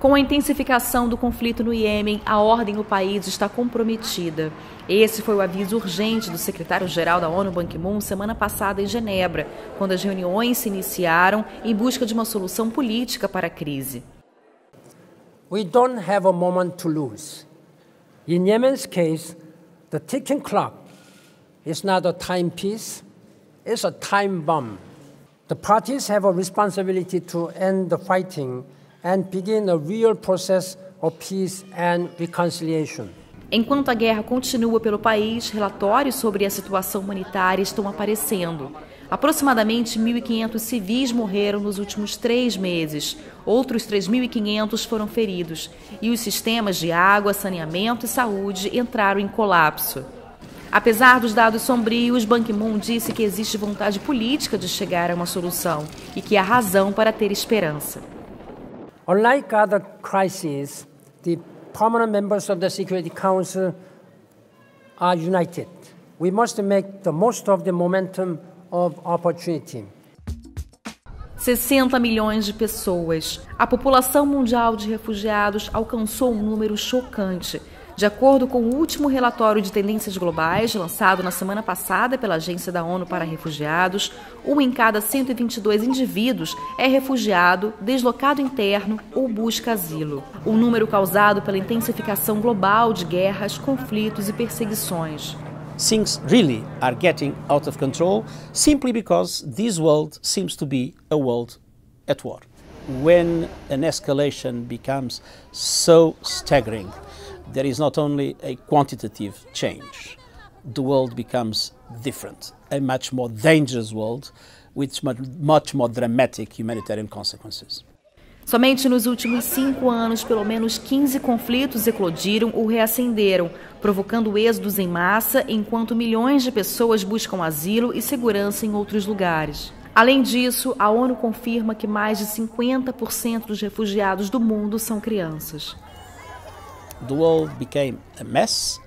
Com a intensificação do conflito no Iêmen, a ordem no país está comprometida. Esse foi o aviso urgente do secretário-geral da ONU, Ban Ki-moon, semana passada em Genebra, quando as reuniões se iniciaram em busca de uma solução política para a crise. We don't have a moment to lose. In Yemen's case, the ticking clock is not a timepiece, it's a time bomb. The parties have a responsibility to end the fighting and begin a real process of peace and reconciliation. Enquanto a guerra continua pelo país, relatórios sobre a situação humanitária estão aparecendo. Aproximadamente 1.500 civis morreram nos últimos três meses, outros 3.500 foram feridos, e os sistemas de água, saneamento e saúde entraram em colapso. Apesar dos dados sombrios, Ban Ki-moon disse que existe vontade política de chegar a uma solução e que há razão para ter esperança. Unlike other crises, the permanent members of the Security Council are united. We must make the most of the momentum of opportunity. 60 milhões de pessoas. A população mundial de refugiados alcançou um número chocante, de acordo com o último relatório de tendências globais, lançado na semana passada pela Agência da ONU para Refugiados, um em cada 122 indivíduos é refugiado, deslocado interno ou busca asilo. Um número causado pela intensificação global de guerras, conflitos e perseguições. Things really are getting out of control simply because this world seems to be a world at war. When an escalation becomes so staggering, there is not only a quantitative change, the world becomes different, a much more dangerous world with much more dramatic humanitarian consequences. Somente nos últimos cinco anos, pelo menos 15 conflitos eclodiram ou reacenderam, provocando êxodos em massa, enquanto milhões de pessoas buscam asilo e segurança em outros lugares. Além disso, a ONU confirma que mais de 50% dos refugiados do mundo são crianças. the world became a mess.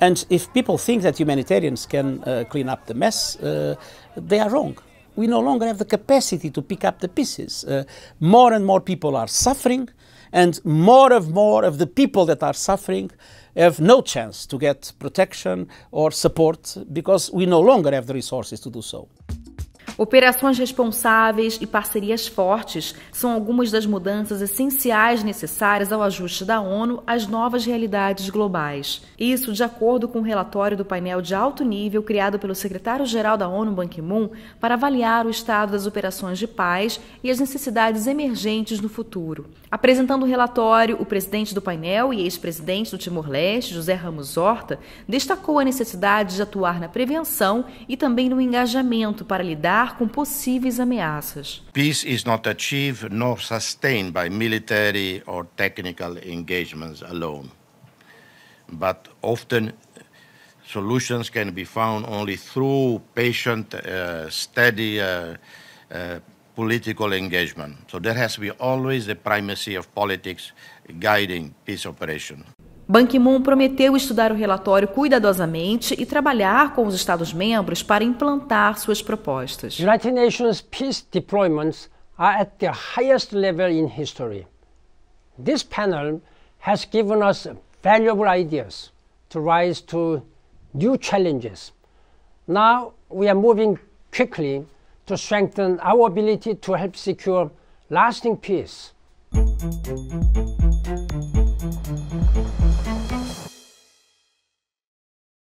And if people think that humanitarians can uh, clean up the mess, uh, they are wrong. We no longer have the capacity to pick up the pieces. Uh, more and more people are suffering, and more and more of the people that are suffering have no chance to get protection or support because we no longer have the resources to do so. Operações responsáveis e parcerias fortes são algumas das mudanças essenciais necessárias ao ajuste da ONU às novas realidades globais. Isso de acordo com o um relatório do painel de alto nível criado pelo secretário-geral da ONU, Ban Ki-moon, para avaliar o estado das operações de paz e as necessidades emergentes no futuro. Apresentando o relatório, o presidente do painel e ex-presidente do Timor-Leste, José Ramos Horta, destacou a necessidade de atuar na prevenção e também no engajamento para lidar lidar com possíveis ameaças. Peace is not achieved nor sustained by military or technical engagements alone, but often solutions can be found only through patient, uh, steady uh, uh, political engagement. So there has to be always the primacy of politics guiding peace operation. Ban Ki-moon prometeu estudar o relatório cuidadosamente e trabalhar com os Estados-membros para implantar suas propostas. United Nations peace deployments are at their highest level in history. This panel has given us valuable ideas to rise to new challenges. Now we are moving quickly to strengthen our ability to help secure lasting peace.